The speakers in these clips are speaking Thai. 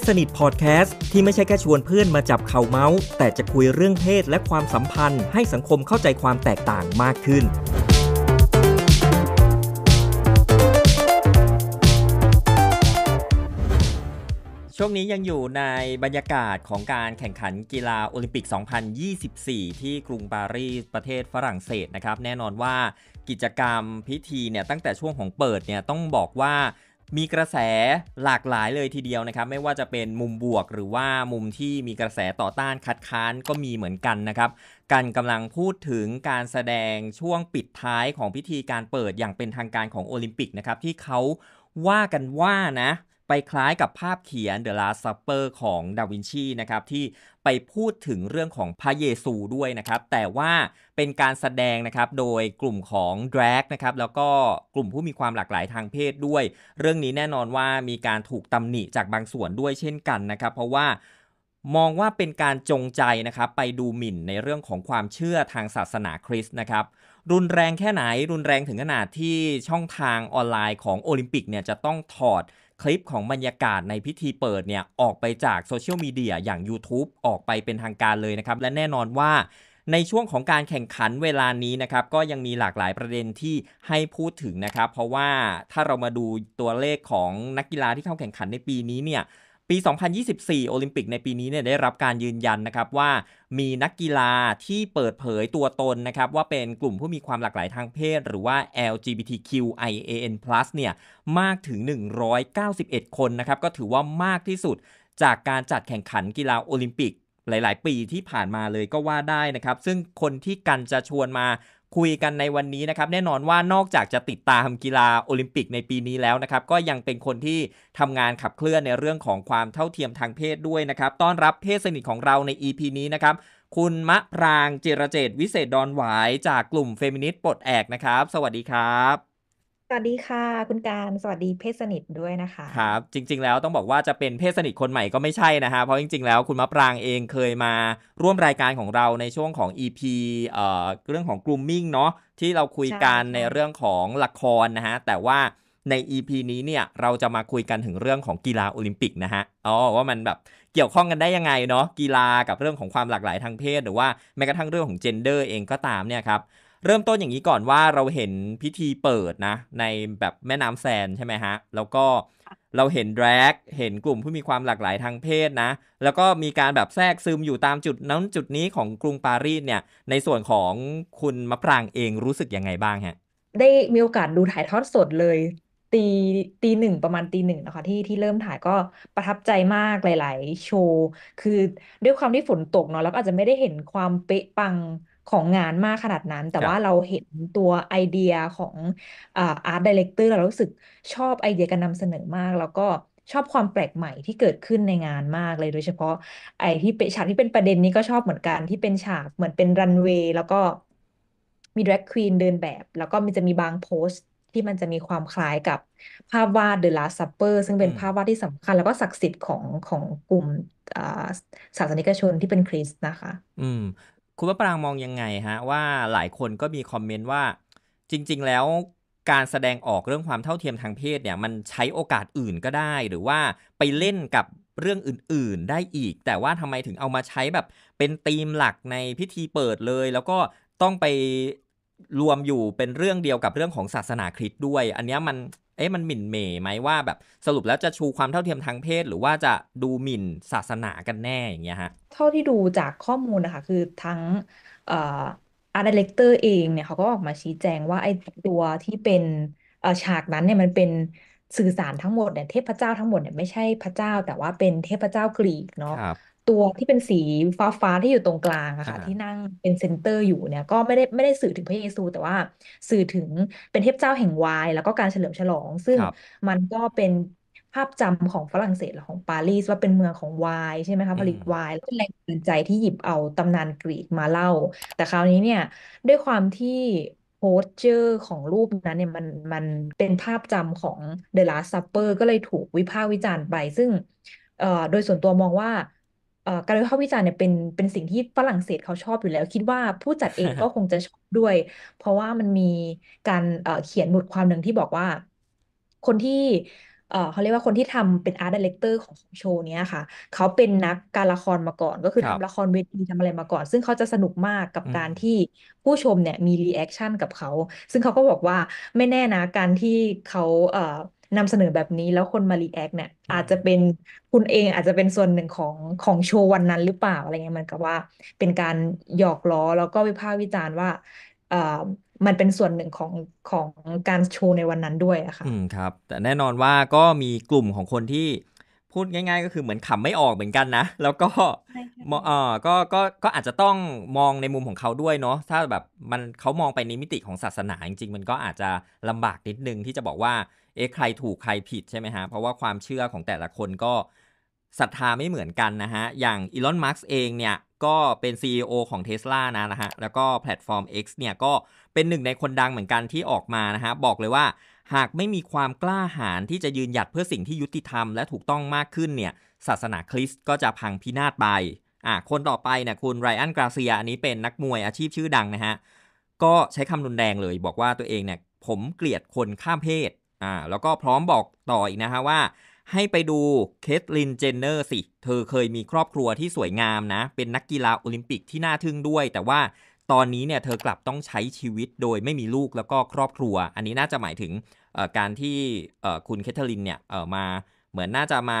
ศสนิทพอดแคสต์ที่ไม่ใช่แค่ชวนเพื่อนมาจับเข่าเมาส์ แต่จะคุยเรื่องเพศและความสัมพันธ์ให้สังคมเข้าใจความแตกต่างมากขึ้น ช่วงนี้ยังอยู่ในบรรยากาศของการแข่งขันกีฬาโอลิมปิก 2024 ที่กรุงปารีสประเทศฝรั่งเศสนะครับแน่นอนว่ากิจกรรมพิธีเนี่ยตั้งแต่ช่วงของเปิดเนี่ยต้องบอกว่ามีกระแสหลากหลายเลยทีเดียวนะครับ ไม่ว่าจะเป็นมุมบวก หรือว่ามุมที่มีกระแสต่อต้านคัดค้านก็มีเหมือนกันนะครับกันกำลังพูดถึงการแสดงช่วงปิดท้ายของพิธีการเปิดอย่างเป็นทางการของโอลิมปิกนะครับ ที่เขาว่ากันว่านะไปคล้ายกับภาพเขียน The Last Supper ของดาวินชีนะครับ ที่ไปพูดถึงเรื่องของพระเยซูด้วยนะครับ แต่ว่าเป็นการแสดงนะครับ โดยกลุ่มของดรากนะครับ แล้วก็กลุ่มผู้มีความหลากหลายทางเพศด้วย เรื่องนี้แน่นอนว่ามีการถูกตำหนิจากบางส่วนด้วยเช่นกันนะครับ เพราะว่า มองว่าเป็นการจงใจ นะครับ ไปดูหมิ่นในเรื่องของความเชื่อทางศาสนาคริสต์นะครับรุนแรงแค่ไหน รุนแรงถึงขนาดที่ช่องทางออนไลน์ของโอลิมปิกเนี่ยจะต้องถอดคลิปของบรรยากาศในพิธีเปิดเนี่ยออกไปจากโซเชียลมีเดียอย่าง YouTube ออกไปเป็นทางการเลยนะครับ และแน่นอนว่า ในช่วงของการแข่งขันเวลานี้นะครับ ก็ยังมีหลากหลายประเด็นที่ให้พูดถึงนะครับ เพราะว่าถ้าเรามาดูตัวเลขของนักกีฬาที่เข้าแข่งขันในปีนี้เนี่ยปี 2024 โอลิมปิกในปีนี้เนี่ยได้รับการยืนยันนะครับว่า มีนักกีฬาที่เปิดเผยตัวตนนะครับ ว่าเป็นกลุ่มผู้มีความหลากหลายทางเพศหรือว่า LGBTQIAN+ เนี่ย มากถึง 191 คนนะครับ ก็ถือว่ามากที่สุดจากการจัดแข่งขันกีฬาโอลิมปิกหลาย ๆ ปีที่ผ่านมาเลยก็ว่าได้นะครับ ซึ่งคนที่กันจะชวนมาคุยกันในวันนี้นะครับแน่นอนว่านอกจากจะติดตามกีฬาโอลิมปิกในปีนี้แล้วนะครับ ก็ยังเป็นคนที่ทำงานขับเคลื่อนในเรื่องของความเท่าเทียมทางเพศด้วยนะครับ ต้อนรับเพศสนิทของเราใน EP นี้นะครับ คุณมะปรางเจรเจตวิเศษดอนหวายจากกลุ่มเฟมินิสต์ปลดแอกนะครับ สวัสดีครับวัสดีค่ะคุณการสวัสดีเพศสนิทด้วยนะคะครับจริง ๆ แล้วต้องบอกว่าจะเป็นเพศสนิทคนใหม่ก็ไม่ใช่นะฮะเพราะจริง ๆแล้ว คุณมะปรางเองเคยมาร่วมรายการของเราในช่วงของ EP เอ่อเรื่องของ grooming เนาะที่เราคุยกันในเรื่องของละครนะฮะแต่ว่าใน EP นี้เนี่ยเราจะมาคุยกันถึงเรื่องของกีฬาโอลิมปิกนะฮะอ๋อว่ามันแบบเกี่ยวข้องกันได้ยังไงเนาะกีฬากับเรื่องของความหลากหลายทางเพศหรือว่าแม้กระทั่งเรื่องของเจนเดอร์เองก็ตามเนี่ยครับเริ่มต้นอย่างนี้ก่อนว่าเราเห็นพิธีเปิดนะ ในแบบแม่น้ำแซนใช่ไหมฮะ แล้วก็เราเห็นแร็กเห็นกลุ่มผู้มีความหลากหลายทางเพศนะ แล้วก็มีการแบบแทรกซึมอยู่ตามจุดนั้นจุดนี้ของกรุงปารีสเนี่ย ในส่วนของคุณมะปรางเองรู้สึกยังไงบ้างฮะ ได้มีโอกาสดูถ่ายทอดสดเลยตีตีหนึ่ง ประมาณตีหนึ่งนะคะที่ที่เริ่มถ่ายก็ประทับใจมากหลาย ๆ โชว์คือด้วยความที่ฝนตกเนาะแล้วก็อาจจะไม่ได้เห็นความเป๊ะปังของงานมากขนาดนั้น แต่ว่าเราเห็นตัวไอเดียของอาร์ตดีเลกเตอร์เรารู้สึกชอบไอเดียการนำเสนอมาก แล้วก็ชอบความแปลกใหม่ที่เกิดขึ้นในงานมากเลยโดยเฉพาะไอที่เป็นฉากที่เป็นประเด็นนี้ก็ชอบเหมือนกันที่เป็นฉากเหมือนเป็นรันเวย์แล้วก็มีแดร็กควีนเดินแบบ แล้วก็มันจะมีบางโพสที่มันจะมีความคล้ายกับ ภาพวาด The Last Supper ซึ่งเป็นภาพวาดที่สำคัญแล้วก็ศักดิ์สิทธิ์ของของกลุ่มศาสนิกชนที่เป็นคริสต์นะคะ อืมคุณพระปราง มอง ยังไงฮะว่าหลายคนก็มีคอมเมนต์ว่าจริงๆ แล้วการแสดงออกเรื่องความเท่าเทียมทางเพศเนี่ยมันใช้โอกาสอื่นก็ได้ หรือว่าไปเล่นกับเรื่องอื่นๆได้อีก แต่ว่าทำไมถึงเอามาใช้แบบเป็นธีมหลักในพิธีเปิดเลย แล้วก็ต้องไปรวมอยู่เป็นเรื่องเดียวกับเรื่องของศาสนาคริสต์ด้วย อันนี้มันเอ๊ะมันหมิ่นเมย์ไหมว่าแบบสรุปแล้วจะชูความเท่าเทียมทางเพศ หรือว่าจะดูหมิ่นศาสนากันแน่อย่างเงี้ยฮะเท่าที่ดูจากข้อมูลนะคะคือทั้งอาร์ตดีเลกเตอร์เองเนี่ยเขาก็ออกมาชี้แจงว่าไอ้ตัวที่เป็นฉากนั้นเนี่ยมันเป็นสื่อสารทั้งหมดเนี่ยเทพเจ้าทั้งหมดเนี่ยไม่ใช่พระเจ้าแต่ว่าเป็นเทพเจ้ากรีกเนาะตัวที่เป็นสีฟ้าๆ ที่อยู่ตรงกลางอะอ่าค่ะที่นั่งเป็นเซนเตอร์อยู่เนี่ย ก็ไม่ได้ไม่ได้สื่อถึงพระเยซู แต่ว่าสื่อถึงเป็นเทพเจ้าแห่งไวน์แล้วก็การเฉลิมฉลอง ซึ่คงรับมันก็เป็นภาพจำของฝรั่งเศสหรือของปารีสว่าเป็นเมืองของไวน์ใช่ไหมคะผลิตไวน์แล้วเป็นแรงบันดาลใจที่หยิบเอาตำนานกรีกมาเล่า แต่คราวนี้เนี่ย ด้วยความที่โพสเจอร์ของรูปนั้นเนี่ยมันมันเป็นภาพจำของ t h ล l a ซัปเปอร์ก็เลยถูกวิพากษ์วิจารณ์ไปซึ่งเอ่อโดยส่วนตัวมองว่าเอ่อการวิพากษ์วิจารณ์เนี่ยเป็นเป็นสิ่งที่ฝรั่งเศสเขาชอบอยู่แล้ว คิดว่าผู้จัดเองก็คงจะชอบด้วย เพราะว่ามันมีการเอ่อเขียนบทความหนึ่งที่บอกว่า คนที่ เอ่อเขาเรียกว่าคนที่ทำเป็นอาร์ตดีเลกเตอร์ของโชว์เนี้ยค่ะ เขาเป็นนักการละครมาก่อน ก็คือครับทำละครเวทีทำอะไรมาก่อน ซึ่งเขาจะสนุกมากกับอืการที่ผู้ชมเนี่ยมีรีแอคชั่นกับเขา ซึ่งเขาก็บอกว่า ไม่แน่นะการที่เขาเอ่อนำเสนอแบบนี้แล้วคนมารีแอคเนี่ย อาจจะเป็นคุณเองอาจจะเป็นส่วนหนึ่งของของโชว์วันนั้นหรือเปล่าอะไรเงี้ยมันก็ว่า เป็นการหยอกล้อแล้วก็วิพากษ์วิจารณ์ว่าเออมันเป็นส่วนหนึ่งของของการโชว์ในวันนั้นด้วยอะค่ะอืมครับแต่แน่นอนว่าก็มีกลุ่มของคนที่พูดง่ายๆก็คือเหมือนขำไม่ออกเหมือนกันนะ แล้วก็เออก็ก็ก็อาจจะต้องมองในมุมของเขาด้วยเนาะถ้าแบบมันเขามองไปในมิติของศาสนาจริงๆมันก็อาจจะลำบากนิดนึงที่จะบอกว่าเอ๊ะใครถูกใครผิดใช่ไหมฮะ เพราะว่าความเชื่อของแต่ละคนก็ศรัทธาไม่เหมือนกันนะฮะ อย่างอีลอนมาร์กเองเนี่ย ก็เป็น CEO ของ t e s l a นะนะฮะ แล้วก็แพลตฟอร์ม X เนี่ยก็เป็นหนึ่งในคนดังเหมือนกันที่ออกมานะฮะบอกเลยว่าหากไม่มีความกล้าหาญที่จะยืนหยัดเพื่อสิ่งที่ยุติธรรมและถูกต้องมากขึ้นเนี่ยศาสนาคริสต์ก็จะพังพินาศไปอ่ะคนต่อไปเนี่ยคุณไรอันกราเซียอันนี้เป็นนักมวยอาชีพชื่อดังนะฮะก็ใช้คำรุนแรงเลยบอกว่าตัวเองเนี่ยผมเกลียดคนข้ามเพศอ่าแล้วก็พร้อมบอกต่ออีกนะฮะว่า ให้ไปดูเคทลินเจนเนอร์สิ เธอเคยมีครอบครัวที่สวยงามนะเป็นนักกีฬาโอลิมปิกที่น่าทึ่งด้วย แต่ว่าตอนนี้เนี่ยเธอกลับต้องใช้ชีวิตโดยไม่มีลูกแล้วก็ครอบครัว อันนี้น่าจะหมายถึงการที่คุณแคทเธอรีนเนี่ยมาเหมือนน่าจะมา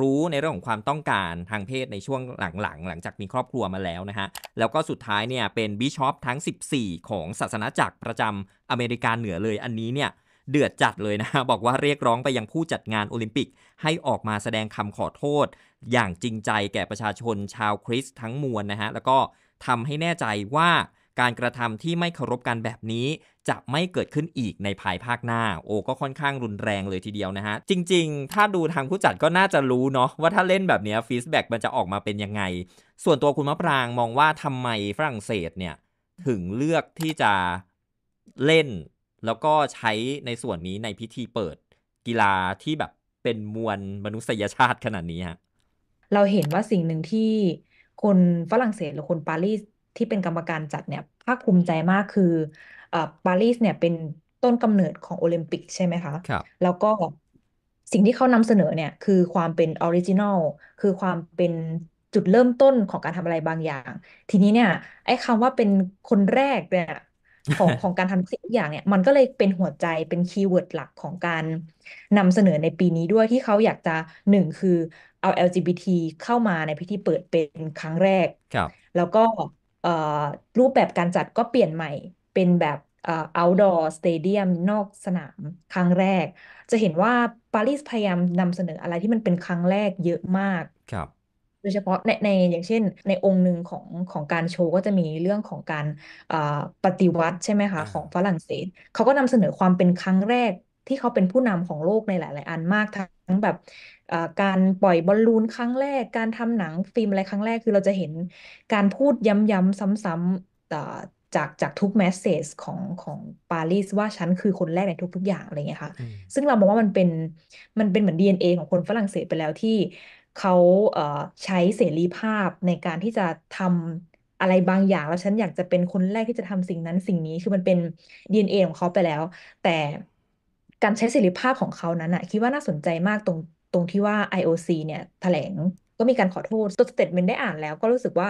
รู้ในเรื่องของความต้องการทางเพศในช่วงหลังๆ หลังจากมีครอบครัวมาแล้วนะฮะ แล้วก็สุดท้ายเนี่ย เป็นบิชอปทั้ง 14 ของศาสนาจักรประจำอเมริกาเหนือเลย อันนี้เนี่ย เดือดจัดเลยนะบอกว่าเรียกร้องไปยังผู้จัดงานโอลิมปิกให้ออกมาแสดงคำขอโทษ อย่างจริงใจแก่ประชาชนชาวคริสต์ทั้งมวลนะฮะแล้วก็ทำให้แน่ใจว่าการกระทำที่ไม่เคารพกันแบบนี้จะไม่เกิดขึ้นอีกในภายภาคหน้าโอ้ก็ค่อนข้างรุนแรงเลยทีเดียวนะฮะ จริงๆ ถ้าดูทางผู้จัดก็น่าจะรู้เนาะว่าถ้าเล่นแบบนี้ฟีดแบ็กมันจะออกมาเป็นยังไง ส่วนตัวคุณมะปรางมองว่าทำไมฝรั่งเศสเนี่ย ถึงเลือกที่จะเล่น แล้วก็ใช้ในส่วนนี้ในพิธีเปิดกีฬาที่แบบเป็นมวลมนุษยชาติขนาดนี้ฮะเราเห็นว่าสิ่งหนึ่งที่คนฝรั่งเศสหรือคนปารีสที่เป็นกรรมการจัดเนี่ยภาคภูมิใจมากคือปารีสเนี่ยเป็นต้นกำเนิดของโอลิมปิกใช่ไหมคะครับ แล้วก็สิ่งที่เขานำเสนอเนี่ยคือความเป็นออริจินอลคือความเป็นจุดเริ่มต้นของการทำอะไรบางอย่าง ทีนี้เนี่ยไอ้คำว่าเป็นคนแรกเนี่ยของของการทำสิ่งอย่างเนี่ยมันก็เลยเป็นหัวใจเป็นคีย์เวิร์ดหลักของการนำเสนอในปีนี้ด้วยที่เขาอยากจะหนึ่งคือเอา LGBT เข้ามาในพิธีเปิดเป็นครั้งแรก ครับ แล้วก็รูปแบบการจัดก็เปลี่ยนใหม่เป็นแบบเอ่อ outdoor stadium นอกสนาม ครั้งแรก จะเห็นว่าปารีสพยายามนำเสนออะไรที่มันเป็นครั้งแรกเยอะมากครับโดยเฉพาะในในอย่างเช่นในองค์หนึ่งของของการโชว์ก็จะมีเรื่องของการเอ่อปฏิวัติใช่ไหมคะ ของฝรั่งเศสเขาก็นำเสนอความเป็นครั้งแรกที่เขาเป็นผู้นำของโลกในหลาย ๆ อันมาก ทั้งแบบ การปล่อยบอลลูนครั้งแรก การทำหนังฟิล์มอะไรครั้งแรกคือเราจะเห็นการพูดย้ำ ๆ ซ้ำ ๆ จากจากทุกแมสเซจของของปารีสว่าฉันคือคนแรกในทุก ๆ อย่างอะไรเงี้ยค่ะซึ่งเรามองว่ามันเป็น มันเป็นเหมือน DNA ของคนฝรั่งเศสไปแล้วที่เขาใช้เสรีภาพในการที่จะทำอะไรบางอย่างแล้วฉันอยากจะเป็นคนแรกที่จะทำสิ่งนั้นสิ่งนี้คือมันเป็น DNA ของเขาไปแล้ว แต่การใช้เสรีภาพของเขานั้นอะคิดว่าน่าสนใจมากตรงตรงที่ว่า IOC เนี่ย แถลงก็มีการขอโทษตัวสเตทเมนต์ได้อ่าน แล้วก็รู้สึกว่า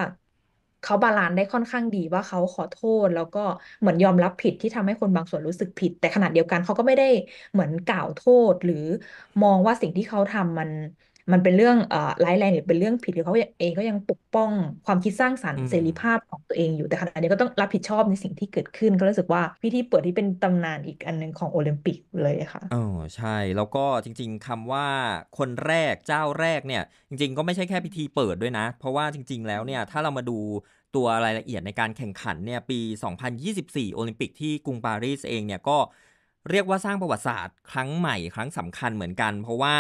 เขาบาลานได้ค่อนข้างดีว่าเขาขอโทษ แล้วก็เหมือนยอมรับผิดที่ทำให้คนบางส่วนรู้สึกผิด แต่ขณะเดียวกันเขาก็ไม่ได้เหมือนกล่าวโทษ หรือมองว่าสิ่งที่เขาทำมันมันเป็นเรื่องเอ่อร้ายแรงหรือเป็นเรื่องผิดหรือเขาเองก็ยังปกป้องความคิดสร้างสรรค์เสรีภาพของตัวเองอยู่แต่ขณะเดียวก็ต้องรับผิดชอบในสิ่งที่เกิดขึ้นก็รู้สึกว่าพิธีเปิดที่เป็นตำนานอีกอันหนึ่งของโอลิมปิกเลยค่ะอ๋อใช่ แล้วก็จริงๆคำว่าคนแรกเจ้าแรกเนี่ยจริงๆก็ไม่ใช่แค่พิธีเปิดด้วยนะเพราะว่าจริงๆแล้วเนี่ยถ้าเรามาดูตัวรายละเอียดในการแข่งขันเนี่ยปี2024โอลิมปิกที่กรุงปารีสเองเนี่ยก็เรียกว่าสร้างประวัติศาสตร์ครั้งใหม่ครั้งสำคัญเหมือนกัน เพราะว่า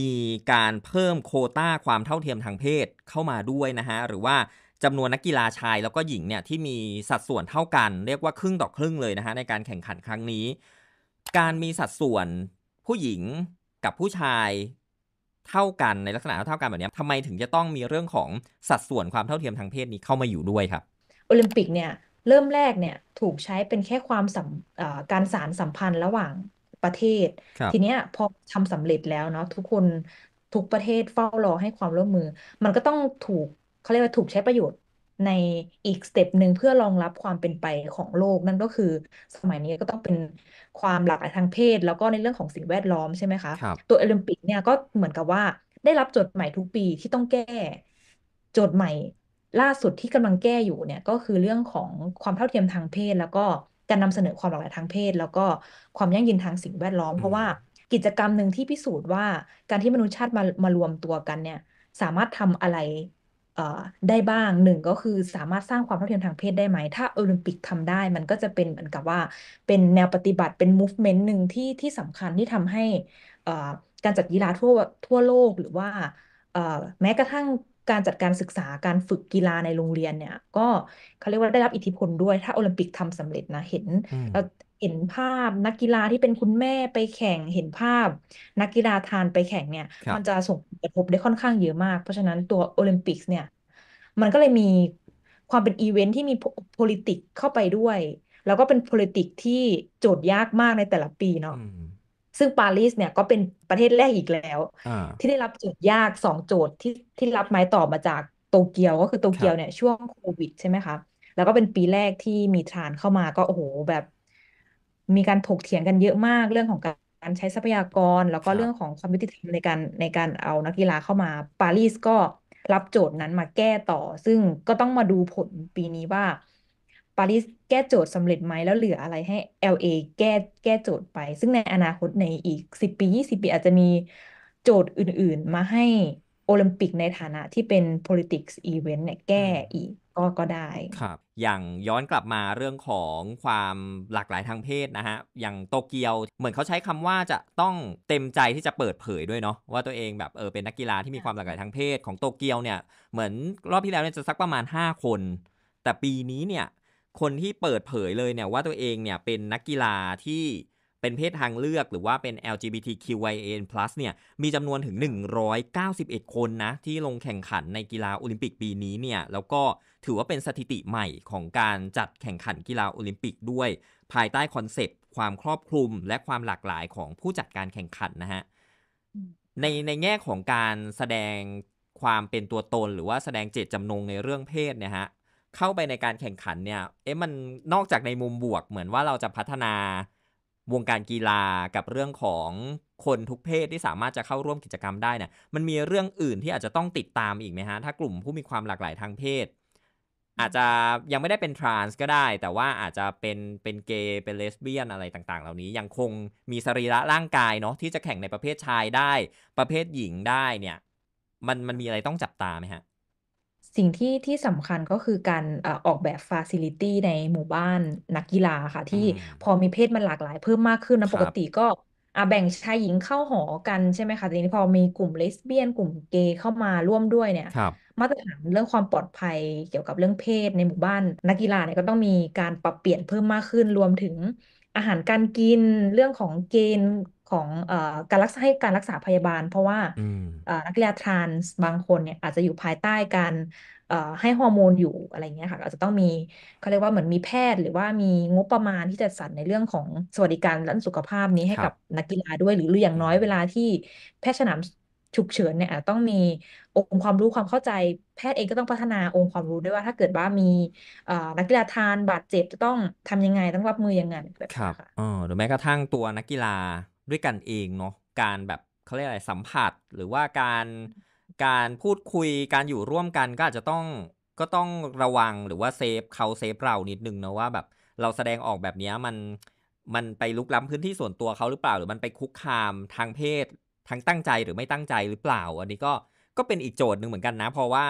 มีการเพิ่มโคต้าความเท่าเทียมทางเพศเข้ามาด้วยนะฮะหรือว่าจำนวนนักกีฬาชายแล้วก็หญิงเนี่ยที่มีสัดส่วนเท่ากันเรียกว่าครึ่งต่อครึ่งเลยนะฮะในการแข่งขันครั้งนี้ การมีสัดส่วนผู้หญิงกับผู้ชายเท่ากันในลักษณะเท่ากันแบบนี้ทำไมถึงจะต้องมีเรื่องของสัดส่วนความเท่าเทียมทางเพศนี้เข้ามาอยู่ด้วยครับโอลิมปิกเนี่ยเริ่มแรกเนี่ยถูกใช้เป็นแค่ความสัมการสารสัมพันธ์ระหว่างประเทศครับทีเนี้ยพอทำสำเร็จแล้วเนาะทุกคน ทุกประเทศเฝ้ารอให้ความร่วมมือ มันก็ต้องถูกเขาเรียกว่าถูกใช้ประโยชน์ในอีกสเต็ปหนึ่งเพื่อรองรับความเป็นไปของโลก นั่นก็คือสมัยนี้ก็ต้องเป็นความหลากหลายทางเพศ แล้วก็ในเรื่องของสิ่งแวดล้อมใช่ไหมคะครับตัวโอลิมปิกเนี่ยก็เหมือนกับว่า ได้รับโจทย์ใหม่ทุกปีที่ต้องแก้ โจทย์ใหม่ล่าสุดที่กำลังแก้อยู่เนี่ยก็คือเรื่องของความเท่าเทียมทางเพศแล้วก็การนำเสนอความหลากหลายทางเพศ แล้วก็ความยั่งยืนทางสิ่งแวดล้อมเพราะว่ากิจกรรมหนึ่งที่พิสูจน์ว่า การที่มนุษยชาติมามารวมตัวกันเนี่ยสามารถทำอะไรได้บ้างหนึ่งก็คือสามารถสร้างความเท่าเทียมทางเพศได้ไหม ถ้าโอลิมปิกทำได้มันก็จะเป็นเหมือนกับว่าเป็นแนวปฏิบัติเป็นมูฟเมนต์หนึ่งที่ที่สำคัญที่ทำให้การจัดกีฬาทั่วทั่วโลกหรือว่าแม้กระทั่งการจัดการศึกษาการฝึกกีฬาในโรงเรียนเนี่ย ก็เขาเรียกว่าได้รับอิทธิพลด้วย ถ้าโอลิมปิกทำสำเร็จนะ เห็นเราเห็นภาพนักกีฬาที่เป็นคุณแม่ไปแข่งเห็นภาพนักกีฬาทานไปแข่งเนี่ยมันจะส่งผลกระทบได้ค่อนข้างเยอะมาก เพราะฉะนั้นตัวโอลิมปิกเนี่ยมันก็เลยมีความเป็นอีเวนท์ที่มี p o l i t i c เข้าไปด้วย แล้วก็เป็น p o l i t i c ที่โจทย์ยากมากในแต่ละปีเนาะซึ่งปารีสเนี่ยก็เป็นประเทศแรกอีกแล้ว ที่ได้รับโจทย์ยากสองโจทย์ที่ที่รับไม้ต่อมาจากโตเกียว ก็คือโตเกียวเนี่ยช่วงโควิดใช่ไหมคะแล้วก็เป็นปีแรกที่มีทรานเข้ามาก็โอ้โห แบบ มีการถกเถียงกันเยอะมากเรื่องของการใช้ทรัพยากร แล้วก็เรื่องของความยุติธรรมในการในการเอานักกีฬาเข้ามาปารีสก็รับโจทย์นั้นมาแก้ต่อซึ่งก็ต้องมาดูผลปีนี้ว่าปารีสแก้โจทย์สำเร็จไหมแล้วเหลืออะไรให้ LA แก้แก้โจทย์ไป ซึ่งในอนาคตในอีกสิบปียี่สิบปี อาจจะมีโจทย์อื่นๆมาให้โอลิมปิกในฐานะที่เป็น politics event เนี่ยแก้อีกก็ก็ได้ครับ อย่างย้อนกลับมาเรื่องของความหลากหลายทางเพศนะฮะ อย่างโตเกียวเหมือนเขาใช้คำว่าจะต้องเต็มใจที่จะเปิดเผยด้วยเนาะว่าตัวเองแบบเออเป็นนักกีฬาที่มีความหลากหลายทางเพศของโตเกียวเนี่ยเหมือนรอบที่แล้วเนี่ยจะสักประมาณ 5 คน แต่ปีนี้เนี่ยคนที่เปิดเผยเลยเนี่ย ว่าตัวเองเนี่ย เป็นนักกีฬาที่เป็นเพศทางเลือก หรือว่าเป็น LGBTQIA+ เนี่ย มีจำนวนถึง 191 คนนะ ที่ลงแข่งขันในกีฬาโอลิมปิกปีนี้เนี่ย แล้วก็ถือว่าเป็นสถิติใหม่ของการจัดแข่งขันกีฬาโอลิมปิกด้วย ภายใต้คอนเซปต์ความครอบคลุมและความหลากหลายของผู้จัดการแข่งขันนะฮะในในแง่ของการแสดงความเป็นตัวตนหรือว่าแสดงเจตจำนงในเรื่องเพศเนี่ยฮะเข้าไปในการแข่งขันเนี่ยเอ๊ะมันนอกจากในมุมบวกเหมือนว่าเราจะพัฒนาวงการกีฬากับเรื่องของคนทุกเพศที่สามารถจะเข้าร่วมกิจกรรมได้เนี่ย มันมีเรื่องอื่นที่อาจจะต้องติดตามอีกไหมฮะ ถ้ากลุ่มผู้มีความหลากหลายทางเพศ อาจจะยังไม่ได้เป็นทรานส์ก็ได้ แต่ว่าอาจจะเป็นเป็นเกย์เป็นเลสเบี้ยนอะไรต่างๆ เหล่านี้ยังคงมีสรีระร่างกายเนาะที่จะแข่งในประเภทชายได้ ประเภทหญิงได้เนี่ยมันมันมีอะไรต้องจับตาไหมฮะสิ่งที่ที่สำคัญก็คือการออกแบบฟาซิลิตี้ในหมู่บ้านนักกีฬาค่ะอืที่มพอมีเพศมันหลากหลายเพิ่มมากขึ้นนะคปรักบติก็อ่ะแบ่งชายหญิงเข้าหอกันใช่ไหมคะแต่ทีนี้พอมีกลุ่มเลสเบี้ยน กลุ่มเกย์เข้ามาร่วมด้วยเนี่ยครับมาตรฐานเรื่องความปลอดภัยเกี่ยวกับเรื่องเพศในหมู่บ้าน นักกีฬาเนี่ยก็ต้องมีการปรับเปลี่ยนเพิ่มมากขึ้นรวมถึง อาหารการกินเรื่องของเกณฑ์ของการรักษาให้การรักษาพยาบาล เพราะว่านักกีฬาทรานส์บางคนเนี่ยอาจจะอยู่ภายใต้การให้ฮอร์โมนอยู่อะไรเงี้ยค่ะอาจจะต้องมีเขาเรียกว่าเหมือนมีแพทย์หรือว่ามีงบประมาณที่จัดสรรในเรื่องของสวัสดิการและสุขภาพนี้ให้กับนักกีฬาด้วย หรืออย่างน้อยเวลาที่แพทย์สนามฉุกเฉินเนี่ยอาจต้องมีองค์ความรู้ความเข้าใจ แพทย์เองก็ต้องพัฒนาองค์ความรู้ด้วยว่า ถ้าเกิดว่ามีนักกีฬาทานบาดเจ็บจะต้องทำยังไงต้องรับมือยังไงแบบนี้ค่ะอ๋อหรือแม้กระทั่งตัวนักกีฬาด้วยกันเองเนาะ การแบบเขาเรียกอะไรสัมผัส หรือว่าการการพูดคุยการอยู่ร่วมกันก็อาจจะต้องก็ต้องระวังหรือว่าเซฟเขาเซฟเรานิดนึงนะว่าแบบเราแสดงออกแบบนี้มันมันไปลุกล้ำพื้นที่ส่วนตัวเขาหรือเปล่าหรือมันไปคุกคามทางเพศทั้งตั้งใจหรือไม่ตั้งใจหรือเปล่าอันนี้ก็ก็เป็นอีกโจทย์หนึ่งเหมือนกันนะ เพราะว่า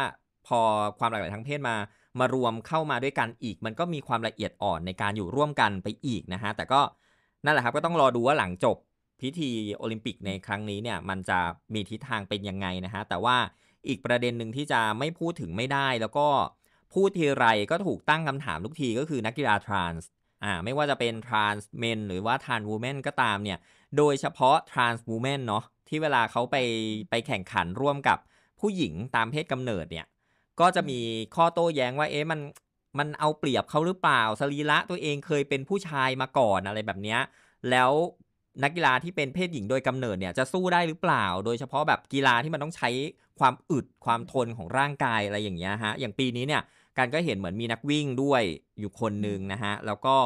พอความหลากหลายทางเพศมามารวมเข้ามาด้วยกันอีก มันก็มีความละเอียดอ่อนในการอยู่ร่วมกันไปอีกนะฮะแต่ก็นั่นแหละครับก็ต้องรอดูว่าหลังจบพิธีโอลิมปิกในครั้งนี้เนี่ยมันจะมีทิศทางเป็นยังไงนะฮะ แต่ว่าอีกประเด็นหนึ่งที่จะไม่พูดถึงไม่ได้แล้วก็พูดทีไรก็ถูกตั้งคำถามทุกทีก็คือ นักกีฬาทรานส์อ่าไม่ว่าจะเป็น ทรานส์เมนหรือว่าทรานส์วูแมนก็ตามเนี่ยโดยเฉพาะทรานส์วูแมนเนาะที่เวลาเขาไปไปแข่งขันร่วมกับผู้หญิงตามเพศกำเนิดเนี่ยก็จะมีข้อโต้แย้งว่าเอ๊ะมันมันเอาเปรียบเขาหรือเปล่าสรีระตัวเองเคยเป็นผู้ชายมาก่อนอะไรแบบเนี้ยแล้วนักกีฬาที่เป็นเพศหญิงโดยกำเนิดเนี่ยจะสู้ได้หรือเปล่า โดยเฉพาะแบบกีฬาที่มันต้องใช้ความอึดความทนของร่างกายอะไรอย่างเงี้ยฮะ อย่างปีนี้เนี่ย การก็เห็นเหมือนมีนักวิ่งด้วยอยู่คนหนึ่งนะฮะ แล้วก็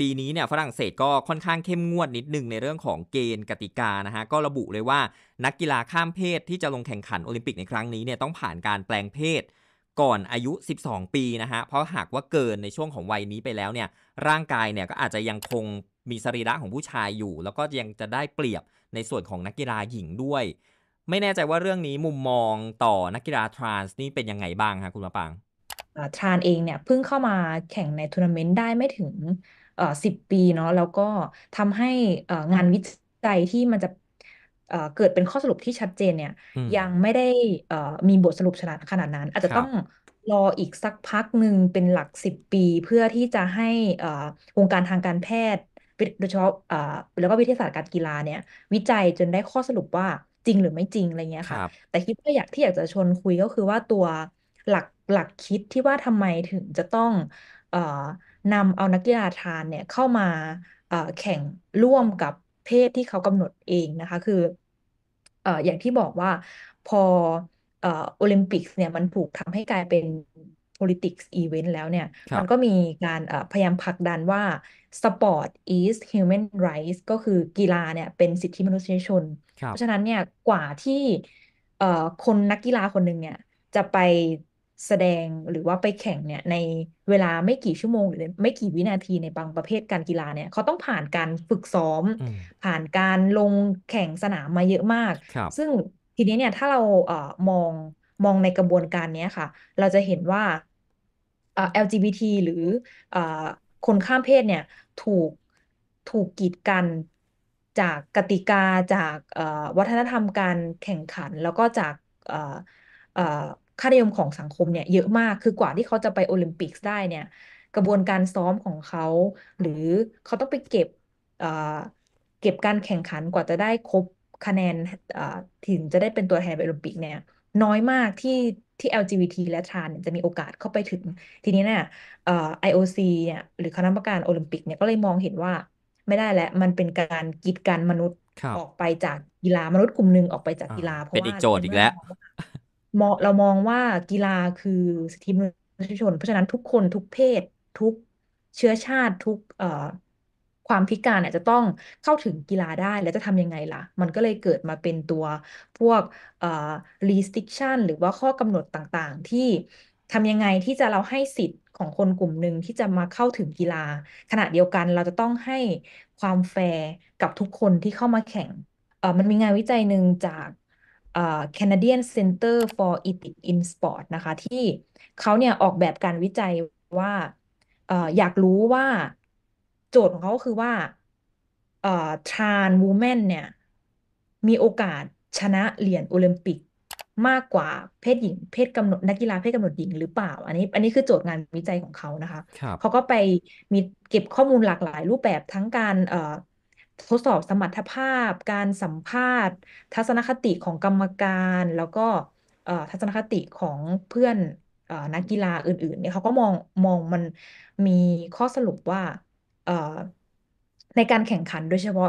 ปีนี้เนี่ยฝรั่งเศสก็ค่อนข้างเข้มงวดนิดนึงในเรื่องของเกณฑ์กติกานะฮะ ก็ระบุเลยว่านักกีฬาข้ามเพศ ที่จะลงแข่งขันโอลิมปิกในครั้งนี้เนี่ยต้องผ่านการแปลงเพศ ก่อนอายุ 12 ปีนะฮะ เพราะหากว่าเกินในช่วงของวัยนี้ไปแล้วเนี่ยร่างกายเนี่ยก็อาจจะยังคงมีสรีระของผู้ชายอยู่ แล้วก็ยังจะได้เปรียบในส่วนของนักกีฬาหญิงด้วย ไม่แน่ใจว่าเรื่องนี้มุมมองต่อนักกีฬาทรานส์นี่เป็นยังไงบ้างคะคุณมาปางทรานเองเนี่ย เพิ่งเข้ามาแข่งในทัวร์นาเมนต์ได้ไม่ถึงสิบปีเนาะแล้วก็ทำให้งานวิจัยที่มันจะเกิดเป็นข้อสรุปที่ชัดเจนเนี่ยยังไม่ได้มีบทสรุปชนะขนาดนั้น อาจจะต้องรออีกสักพักหนึ่งเป็นหลักสิบปีเพื่อที่จะให้วงการทางการแพทย์โดยเฉพาะแล้วก็วิทยาศาสตร์การกีฬาเนี่ย วิจัยจนได้ข้อสรุปว่าจริงหรือไม่จริงอะไรเงี้ยค่ะแต่คิดว่าอยากที่อยากจะชวนคุยก็คือว่าตัวหลักหลักคิดที่ว่าทำไมถึงจะต้องนำเอานักกีฬาทานเนี่ย เข้ามาแข่งร่วมกับเพศที่เขากำหนดเองนะคะ คืออย่างที่บอกว่า พอโอลิมปิกเนี่ยมันถูกทำให้กลายเป็น politics event แล้วเนี่ย มันก็มีการพยายามผลักดันว่า sport is human rights ก็คือกีฬาเนี่ยเป็นสิทธิมนุษยชน เพราะฉะนั้นเนี่ยกว่าที่คนนักกีฬาคนหนึ่งเนี่ยจะไปแสดงหรือว่าไปแข่งเนี่ยในเวลาไม่กี่ชั่วโมงหรือไม่กี่วินาทีในบางประเภทการกีฬาเนี่ยเขาต้องผ่านการฝึกซ้อม ผ่านการลงแข่งสนามมาเยอะมาก ซึ่งทีนี้เนี่ยถ้าเราเอมองมองในกระบวนการนี้ค่ะเราจะเห็นว่า LGBT หรือคนข้ามเพศเนี่ย ถูกถูกกีดกันจากกติกาจากวัฒนธรรมการแข่งขันแล้วก็จากค่านิยมของสังคมเนี่ย เยอะมากคือกว่าที่เขาจะไปโอลิมปิกได้เนี่ย กระบวนการซ้อมของเขา หรือเขาต้องไปเก็บเก็บการแข่งขันกว่าจะได้ครบคะแนนถึงจะได้เป็นตัวแทนไปโอลิมปิกเนี่ย น้อยมากที่ที่ LGBT และทรานจะมีโอกาสเข้าไปถึง ทีนี้เนี่ยออ IOC เนี่ย หรือคณะกรรมการโอลิมปิกเนี่ยก็เลยมองเห็นว่า ไม่ได้แล้วมันเป็นการกีดกันมนุษย์ออกไปจากกีฬามนุษย์กลุ่มหนึ่งออกไปจากกีฬาเพราะว่าเป็นอีกโจทย์อีกแล้ว เรามองว่ากีฬาคือสิทธิมนุษยชน เพราะฉะนั้นทุกคนทุกเพศทุกเชื้อชาติทุกเอความพิการเนี่ยจะต้องเข้าถึงกีฬาได้ แล้วจะทำยังไงล่ะ มันก็เลยเกิดมาเป็นตัวพวกเอ่อ restriction หรือว่าข้อกำหนดต่างๆ ที่ทำยังไงที่จะเราให้สิทธิ์ของคนกลุ่มหนึ่งที่จะมาเข้าถึงกีฬา ขณะเดียวกันเราจะต้องให้ความแฟร์กับทุกคนที่เข้ามาแข่งเออมันมีงานวิจัยหนึ่งจากเอ่อ Canadian Center for Ethics in Sport นะคะ ที่เขาเนี่ยออกแบบการวิจัยว่าออยากรู้ว่าโจทย์ของเขาก็คือว่าเอ่อทรานวูแมนเนี่ยมีโอกาสชนะเหรียญโอลิมปิกมากกว่าเพศหญิงเพศกำหนดนักกีฬาเพศกำหนดหญิงหรือเปล่า อันนี้ อันนี้คือโจทย์งานวิจัยของเขานะคะครับเขาก็ไปมีเก็บข้อมูลหลากหลายรูปแบบทั้งการเอ่อทดสอบสมรรถภาพ การสัมภาษณ์ ทัศนคติของกรรมการแล้วก็เอ่อทัศนคติของเพื่อนเอ่อนักกีฬาอื่นๆเนี่ยเขาก็มองมองมันมีข้อสรุปว่าในการแข่งขันโดยเฉพาะ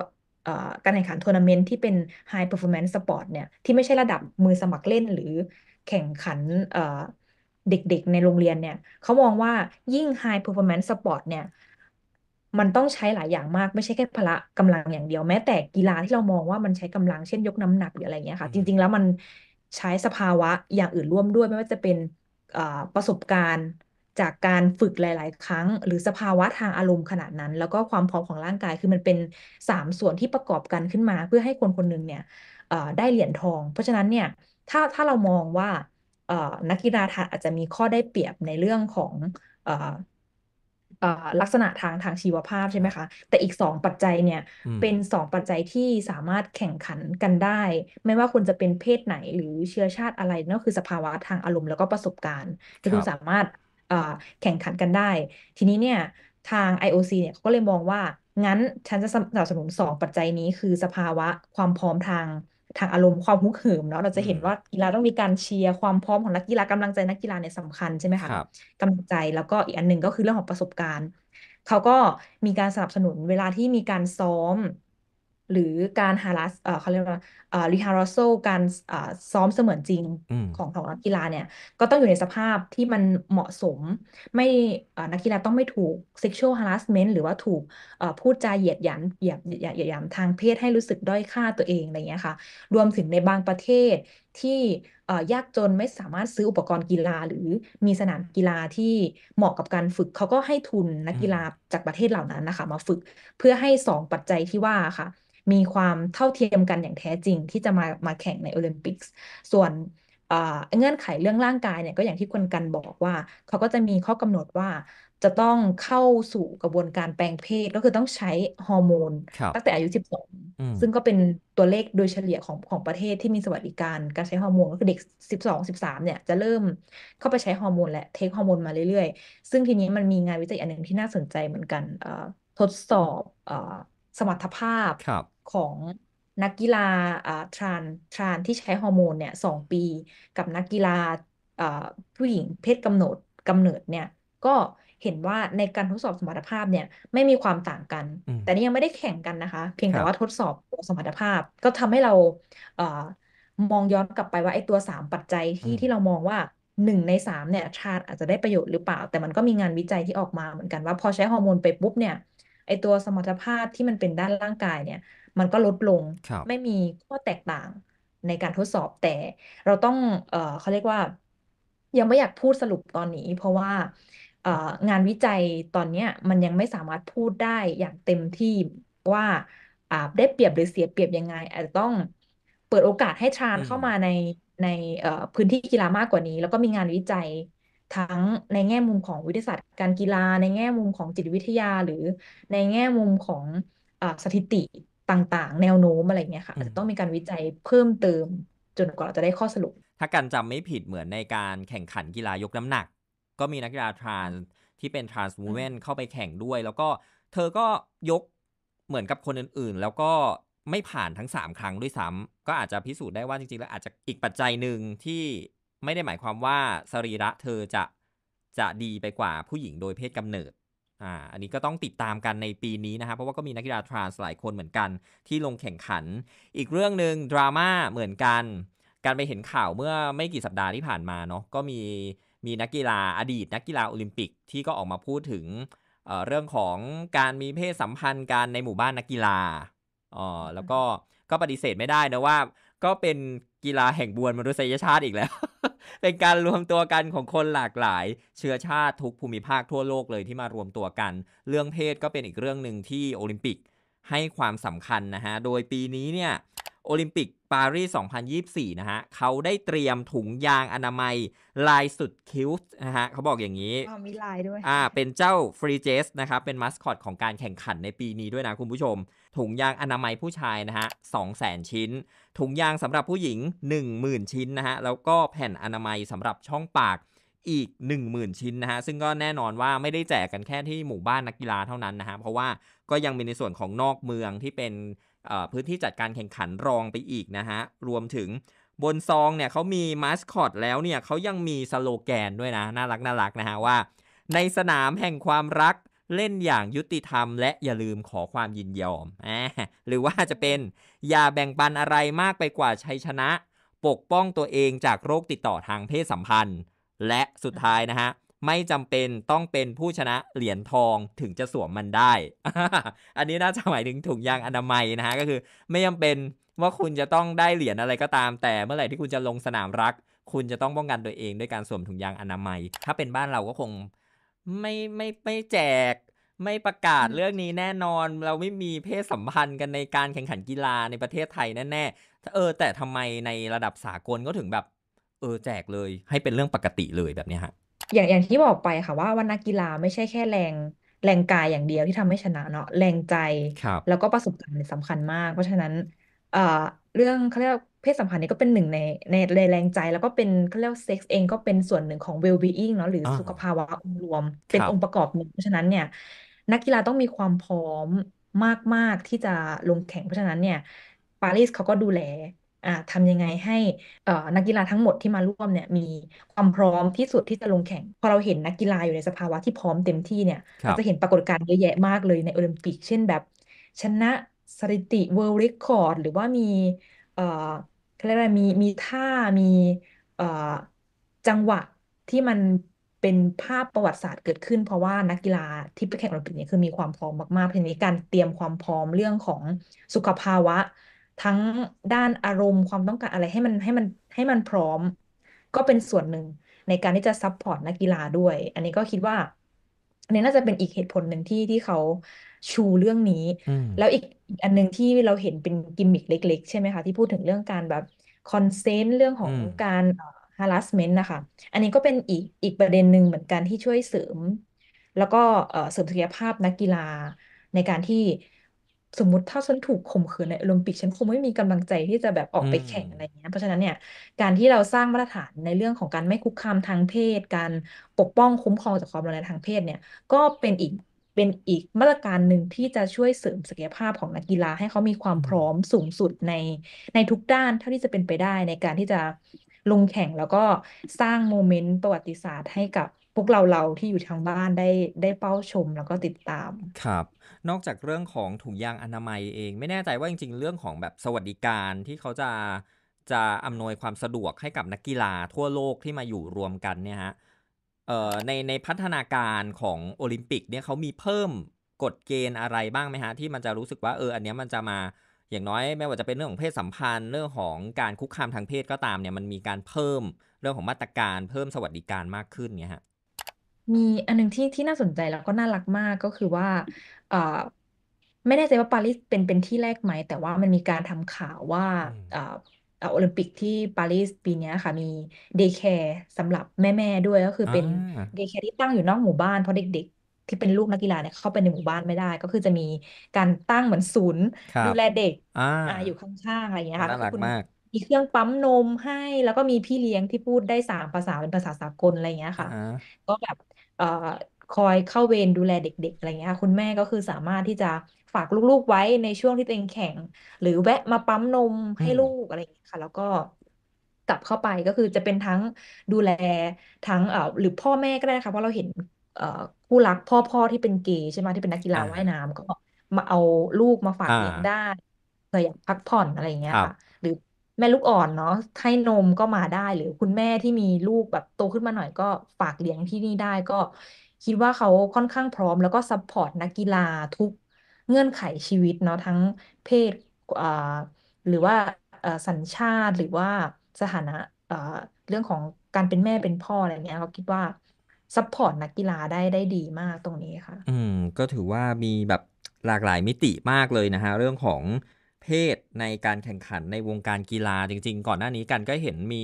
การแข่งขันทัวร์นาเมนต์ที่เป็น High Performance Sport เนี่ยที่ไม่ใช่ระดับมือสมัครเล่นหรือแข่งขันเด็กๆในโรงเรียนเนี่ยเขามองว่ายิ่ง High Performance Sport เนี่ยมันต้องใช้หลายอย่างมากไม่ใช่แค่พละกำลังอย่างเดียวแม้แต่กีฬาที่เรามองว่ามันใช้กำลังเช่นยกน้ำหนักหรืออะไรเงี้ยค่ะจริงๆแล้วมันใช้สภาวะอย่างอื่นร่วมด้วยไม่ว่าจะเป็นประสบการณ์จากการฝึกหลาย ๆ ครั้ง หรือสภาวะทางอารมณ์ขนาดนั้น แล้วก็ความพร้อมของร่างกายคือมันเป็นสามส่วนที่ประกอบกันขึ้นมา เพื่อให้คนคนหนึ่งเนี่ยได้เหรียญทอง เพราะฉะนั้นเนี่ยถ้าถ้าเรามองว่านักกีฬาไทยอาจจะมีข้อได้เปรียบในเรื่องของลักษณะทางทางชีวภาพใช่ไหมคะ แต่อีกสองปัจจัยเนี่ยเป็นสองปัจจัยที่สามารถแข่งขันกันได้ ไม่ว่าคุณจะเป็นเพศไหนหรือเชื้อชาติอะไรนั่นคือสภาวะทางอารมณ์ แล้วก็ประสบการณ์จะคุณสามารถแข่งขันกันได้ ทีนี้เนี่ยทาง IOC เนี่ยเขาก็เลยมองว่า งั้นฉันจะสนับสนุนสองปัจจัยนี้คือสภาวะความพร้อมทางทางอารมณ์ความฮึกเหิมเนาะเราจะเห็นว่ากีฬาต้องมีการเชียร์ความพร้อมของนักกีฬากำลังใจนักกีฬาเนี่ยสำคัญใช่ไหมคะกำลังใจแล้วก็อีกอันหนึ่งก็คือเรื่องของประสบการณ์ เขาก็มีการสนับสนุนเวลาที่มีการซ้อม หรือการหาลัสเขาเรียกว่ารีฮาร์โซการซ้อมเสมือนจริงของของนักกีฬาเนี่ยก็ต้องอยู่ในสภาพที่มันเหมาะสม ไม่นักกีฬาต้องไม่ถูกเ s e x u ฮล h a ร a สเมนต์หรือว่าถูกพูดจาเหยียดหยามเหยียดหยียดหยามทางเพศให้รู้สึกด้อยค่าตัวเองอะไรเงี้ยค่ะ รวมถึงในบางประเทศที่ยากจนไม่สามารถซื้ออุปกรณ์กีฬาหรือมีสนามกีฬาที่เหมาะกับการฝึกเขาก็ให้ทุนนักกีฬาจากประเทศเหล่านั้นนะคะ มาฝึกเพื่อให้สองปัจจัยที่ว่าค่ะมีความเท่าเทียมกันอย่างแท้จริงที่จะมามาแข่งในโอลิมปิกส์ส่วนเงื่อนไขเรื่องร่างกายเนี่ย ก็อย่างที่คุณกันบอกว่า เขาก็จะมีข้อกำหนดว่า จะต้องเข้าสู่กระบวนการแปลงเพศก็คือต้องใช้ฮอร์โมนตั้งแต่อายุ 12 ซึ่งก็เป็นตัวเลขโดยเฉลี่ยของของประเทศที่มีสวัสดิการการใช้ฮอร์โมนก็คือเด็ก 12 13 เนี่ย จะเริ่มเข้าไปใช้ฮอร์โมนและเทคฮอร์โมนมาเรื่อยๆซึ่งทีนี้มันมีงานวิจัยอันหนึ่งที่น่าสนใจเหมือนกันทดสอบสมรรถภาพของนักกีฬาอ่าทรานทรานที่ใช้ฮอร์โมนเนี่ยสองปี กับนักกีฬาอ่าผู้หญิงเพศกำหนดกำเนิดเนี่ยก็เห็นว่าในการทดสอบสมรรถภาพเนี่ย ไม่มีความต่างกัน แต่นี่ยังไม่ได้แข่งกันนะคะ เพียงแต่ว่าทดสอบสมรรถภาพก็ทำให้เราอ่มองย้อนกลับไปว่า ไอ้ตัวสามปัจจัยที่ที่เรามองว่าหนึ่งในสามเนี่ยชาติอาจจะได้ประโยชน์หรือเปล่า แต่มันก็มีงานวิจัยที่ออกมาเหมือนกันว่าพอใช้ฮอร์โมนไปปุ๊บเนี่ยไอตัวสมรรถภาพที่มันเป็นด้านร่างกายเนี่ย มันก็ลดลงครับไม่มีข้อแตกต่างในการทดสอบแต่เราต้องเออเขาเรียกว่ายังไม่อยากพูดสรุปตอนนี้ เพราะว่าเอองานวิจัยตอนเนี้ยมันยังไม่สามารถพูดได้อย่างเต็มที่ว่าอ่าได้เปรียบหรือเสียเปรียบยังไงอาจจะต้องเปิดโอกาสให้ทรานอืเข้ามมาในในเอ่อพื้นที่กีฬามากกว่านี้ แล้วก็มีงานวิจัยทั้งในแง่มุมของวิทยาศาสตร์การกีฬา ในแง่มุมของจิตวิทยาหรือในแง่มุมของสถิติต่างๆ แนวโน้มอะไรเงี้ยค่ะ อาจจะต้องมีการวิจัยเพิ่มเติม จนกว่าเราจะได้ข้อสรุป ถ้าการจำไม่ผิดเหมือนในการแข่งขันกีฬายกน้ำหนัก ก็มีนักกีฬาทรานที่เป็นทรานส์มูเมนเข้าไปแข่งด้วย แล้วก็เธอก็ยกเหมือนกับคนอื่นๆแล้วก็ไม่ผ่านทั้ง 3 ครั้งด้วยซ้ำก็อาจจะพิสูจน์ได้ว่าจริงๆ แล้วอาจจะอีกปัจจัยหนึ่งที่ไม่ได้หมายความว่าสรีระเธอจะจะดีไปกว่าผู้หญิงโดยเพศกำเนิด อ่าอันนี้ก็ต้องติดตามกันในปีนี้นะครับเพราะว่าก็มีนักกีฬาทรานส์หลายคนเหมือนกันที่ลงแข่งขัน อีกเรื่องหนึ่งดราม่าเหมือนกัน การไปเห็นข่าวเมื่อไม่กี่สัปดาห์ที่ผ่านมาเนาะก็มีมีนักกีฬาอดีต นักกีฬาโอลิมปิกที่ก็ออกมาพูดถึงเเรื่องของการมีเพศสัมพันธ์กันในหมู่บ้านนักกีฬาอ๋อแล้วก็ก็ปฏิเสธไม่ได้นะว่าก็เป็นกีฬาแห่งบวนมนุษยชาติอีกแล้ว เป็นการรวมตัวกันของคนหลากหลาย เชื้อชาติทุกภูมิภาคทั่วโลกเลยที่มารวมตัวกัน เรื่องเพศก็เป็นอีกเรื่องหนึ่งที่โอลิมปิกให้ความสำคัญนะฮะ โดยปีนี้เนี่ยโอลิมปิกปารีส2024 นะฮะ เขาได้เตรียมถุงยางอนามัยลายสุดคิ้วนะฮะ เขาบอกอย่างนี้มีลายด้วยอ่าเป็นเจ้าฟรีเจสนะครับ เป็นมัสคอตของการแข่งขันในปีนี้ด้วยนะคุณผู้ชม ถุงยางอนามัยผู้ชายนะฮะ200,000 ชิ้น ถุงยางสำหรับผู้หญิง 10,000 ชิ้นนะฮะ แล้วก็แผ่นอนามัยสำหรับช่องปากอีก 10,000 ชิ้นนะฮะ ซึ่งก็แน่นอนว่าไม่ได้แจกกันแค่ที่หมู่บ้านนักกีฬาเท่านั้นนะฮะ เพราะว่าก็ยังมีในส่วนของนอกเมืองที่เป็นพื้นที่จัดการแข่งขันรองไปอีกนะฮะ รวมถึงบนซองเนี่ยเขามีมาสคอตแล้วเนี่ยเขายังมีสโลแกนด้วยนะ น่ารักน่ารักนะฮะว่า ในสนามแห่งความรักเล่นอย่างยุติธรรมและอย่าลืมขอความยินยอม หรือว่าจะเป็นอย่าแบ่งปันอะไรมากไปกว่าชัยชนะ ปกป้องตัวเองจากโรคติดต่อทางเพศสัมพันธ์ และสุดท้ายนะฮะไม่จำเป็นต้องเป็นผู้ชนะเหรียญทองถึงจะสวมมันได้ อันนี้น่าจะหมายถึงถุงยางอนามัยนะฮะ ก็คือ ไม่จำเป็นว่าคุณจะต้องได้เหรียญอะไรก็ตามแต่เมื่อไหร่ที่คุณจะลงสนามรัก คุณจะต้องป้องกันตัวเองด้วยการสวมถุงยางอนามัย ถ้าเป็นบ้านเราก็คง ไม่ ไม่ไม่แจก ไม่ประกาศเรื่องนี้แน่นอนเราไม่มีเพศสัมพันธ์กันในการแข่งขันกีฬาในประเทศไทยแน่ๆเออแต่ทำไมในระดับสากลก็ถึงแบบ เออแจกเลยให้เป็นเรื่องปกติเลยแบบนี้ฮะอย่างอย่างที่บอกไปค่ะว่าวันนักกีฬาไม่ใช่แค่แรงแรงกายอย่างเดียวที่ทำให้ชนะเนาะแรงใจครับแล้วก็ประสบการณ์สำคัญมาก เพราะฉะนั้น เอ่อ เรื่องเขาเรียกเพศสัมพันธ์นี่ก็เป็นหนึ่งในในในแรงใจแล้วก็เป็นเขาเรียกเซ็กซ์เองก็เป็นส่วนหนึ่งของ well-being เนาะหรืออ่าสุขภาวะองค์รวม เป็นรับองค์ประกอบหนึ่งเพราะฉะนั้นเนี่ยนักกีฬาต้องมีความพร้อมมากๆที่จะลงแข่งเพราะฉะนั้นเนี่ยปารีสเขาก็ดูแลทำยังไงให้นักกีฬาทั้งหมดที่มาร่วมเนี่ยมีความพร้อมที่สุดที่จะลงแข่งพอเราเห็นนักกีฬาอยู่ในสภาวะที่พร้อมเต็มที่เนี่ยเราจะเห็นปรากฏการณ์เยอะแยะมากเลยในโอลิมปิก เช่นแบบ ชนะสถิติเวิลด์เรคคอร์ดหรือว่ามีเอ่อเขาเรียกอะไรมีมีท่า มีเอ่อจังหวะที่มันเป็นภาพประวัติศาสตร์เกิดขึ้น เพราะว่านักกีฬาที่ไปแข่งโอลิมปิกเนี่ยคือมีความพร้อมมากๆเพนี้การเตรียมความพร้อมเรื่องของสุขภาวะทั้งด้านอารมณ์ความต้องการอะไรให้มันให้มันให้มันพร้อม ก็เป็นส่วนหนึ่งในการที่จะซัพพอร์ตนักกีฬาด้วย อันนี้ก็คิดว่าอันนี้น่าจะเป็นอีกเหตุผลหนึ่งที่ที่เขาชูเรื่องนี้ แล้วอีกอันหนึ่งที่เราเห็นเป็นกิมมิคเล็กๆ ใช่ไหมคะ ที่พูดถึงเรื่องการแบบคอนเซนต์เรื่องของการ harassment นะคะ อันนี้ก็เป็นอีกอีกประเด็นหนึ่งเหมือนกันที่ช่วยเสริมแล้วก็เสริมศักยภาพนักกีฬาในการที่สมมติถ้าฉันถูกข่มขืนในโอลิมปิกฉันคงไม่มีกำลังใจที่จะแบบออกไปแข่งอะไรเงี้ยเพราะฉะนั้นเนี่ย การที่เราสร้างมาตรฐานในเรื่องของการไม่คุกคามทางเพศการปกป้องคุ้มครองจากความรุนแรงทางเพศเนี่ยก็เป็นอีกเป็นอีกมาตรการหนึ่งที่จะช่วยเสริมศักยภาพของนักกีฬาให้เขามีความพร้อมสูงสุดในในทุกด้านเท่าที่จะเป็นไปได้ในการที่จะลงแข่งแล้วก็สร้างโมเมนต์ประวัติศาสตร์ให้กับพวกเราเราที่อยู่ทางบ้านได้ได้เป้าชมแล้วก็ติดตามครับ นอกจากเรื่องของถุงยางอนามัยเอง ไม่แน่ใจว่าจริง ๆ เรื่องของแบบสวัสดิการที่เขาจะจะอำนวยความสะดวกให้กับนักกีฬาทั่วโลกที่มาอยู่รวมกันเนี่ยฮะในในพัฒนาการของโอลิมปิกเนี่ยเขามีเพิ่มกฎเกณฑ์อะไรบ้างไหมฮะที่มันจะรู้สึกว่าเอออันเนี้ยมันจะมาอย่างน้อยไม่ว่าจะเป็นเรื่องของเพศสัมพันธ์เรื่องของการคุกคามทางเพศก็ตามเนี่ยมันมีการเพิ่มเรื่องของมาตรการเพิ่มสวัสดิการมากขึ้นเนี่ยฮะมีอันหนึ่งที่ที่น่าสนใจแล้วก็น่ารักมากก็คือว่าเอ่อไม่แน่ใจว่าปารีสเป็นเป็นที่แรกไหมแต่ว่ามันมีการทำข่าวว่าเอ่อเอโอลิมปิกที่ปารีสปีนี้ค่ะมีเดย์แคร์สำหรับแม่แม่ด้วยก็คือเป็นเดย์แคร์ที่ตั้งอยู่นอกหมู่บ้านเพราะเด็กๆที่เป็นลูกนักกีฬาเนี่ยเข้าไปในหมู่บ้านไม่ได้ ก็คือจะมีการตั้งเหมือนศูนย์ครัดูบแลเด็กอ่าอ่าอยู่ข้างๆอะไรอย่างเงี้ยค่ะน่าก็รัคกุณมากมีเครื่องปั๊มนมให้แล้วก็มีพี่เลี้ยงที่พูดได้สามภาษาเป็นภาษาสากลอะไรอย่างเงี้ยอค่ะฮะก็แบบเอ่อคอยเข้าเวรดูแลเด็กๆ อะไรเงี้ย คุณแม่ก็คือสามารถที่จะฝากลูกๆไว้ในช่วงที่ตัวเองแข็ง หรือแวะมาปั๊มนมอืให้มลูกอะไรเงี้ยค่ะ แล้วก็กลับเข้าไปก็คือจะเป็นทั้งดูแลทั้งเอ่อหรือพ่อแม่ก็ได้นะคะเพราะเราเห็นเอ่อคู่รักพ่อพ่อที่เป็นเกย์ใช่ไหมที่เป็นนักกีฬา่าว่ายน้ำก็มาเอาลูกมาฝาก่าเลี้ยงได้เผื่ออยากพักผ่อนอะไรอย่างเงี้ยรับค่ะแม่ลูกอ่อนเนาะให้นมก็มาได้หรือคุณแม่ที่มีลูกแบบโตขึ้นมาหน่อยก็ฝากเลี้ยงที่นี่ได้ก็คิดว่าเขาค่อนข้างพร้อมแล้วก็ซัพพอร์ตนักกีฬาทุก เงื่อนไขชีวิตเนาะทั้งเพศอ่าหรือว่าสัญชาติหรือว่าสถานะเรื่องของการเป็นแม่เป็นพ่ออะไรเงี้ยเราคิดว่าซัพพอร์ตนักกีฬาได้ได้ดีมากตรงนี้ค่ะ อืมก็ถือว่ามีแบบหลากหลายมิติมากเลยนะฮะเรื่องของเพศในการแข่งขันในวงการกีฬาจริงๆ ก่อนหน้านี้กันก็เห็นมี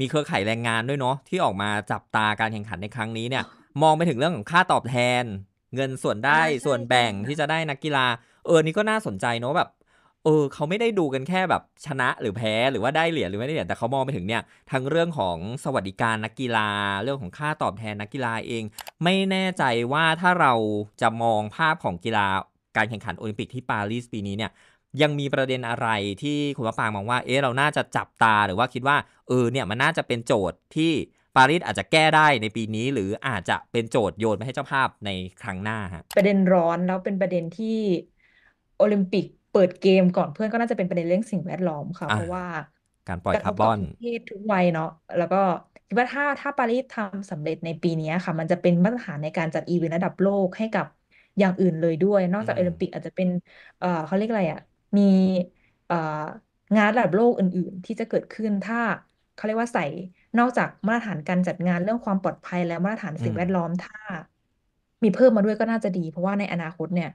มีเครือข่ายแรงงานด้วยเนาะที่ออกมาจับตาการแข่งขันในครั้งนี้เนี่ยมองไปถึงเรื่องของค่าตอบแทนเงินส่วนได้ส่วนแบ่งที่จะได้นักกีฬา เออนี่ก็น่าสนใจเนาะแบบเออเขาไม่ได้ดูกันแค่แบบชนะหรือแพ้หรือว่าได้เหรียญหรือไม่ได้เหรียญแต่เขามองไปถึงเนี่ยทั้งเรื่องของสวัสดิการนักกีฬาเรื่องของค่าตอบแทนนักกีฬาเอง ไม่แน่ใจว่าถ้าเราจะมองภาพของกีฬาการแข่งขันโอลิมปิกที่ปารีสปีนี้เนี่ยยังมีประเด็นอะไรที่คุณมะปางมองว่า เอ๊ะเราน่าจะจับตาหรือว่าคิดว่า เออเนี่ยมันน่าจะเป็นโจทย์ที่ปารีสอาจจะแก้ได้ในปีนี้ หรืออาจจะเป็นโจทย์โยนไปให้เจ้าภาพในครั้งหน้าฮะประเด็นร้อนแล้วเป็นประเด็นที่ โอลิมปิกเปิดเกมก่อนเพื่อน ก็น่าจะเป็นประเด็นเรื่องสิ่งแวดล้อมค่ะเพราะว่า การปล่อยคาร์บอนเพศทุกวัยเนาะแล้วก็คิดว่าถ้าถ้าปารีสทำสำเร็จในปีนี้ค่ะมันจะเป็นมาตรฐานในการจัดอีเวนต์ระดับโลกให้กับอย่างอื่นเลยด้วยนอกจากโอลิมปิก อาจจะเป็นเออเขาเรียกอะไรอะมีงานระดับโลกอื่นๆ ที่จะเกิดขึ้นถ้าเขาเรียกว่าใส่นอกจากมาตรฐานการจัดงานเรื่องความปลอดภัยแล้วมาตรฐานสิ่งแวดล้อมถ้า มีเพิ่มมาด้วยก็น่าจะดี เพราะว่าในอนาคตเนี่ย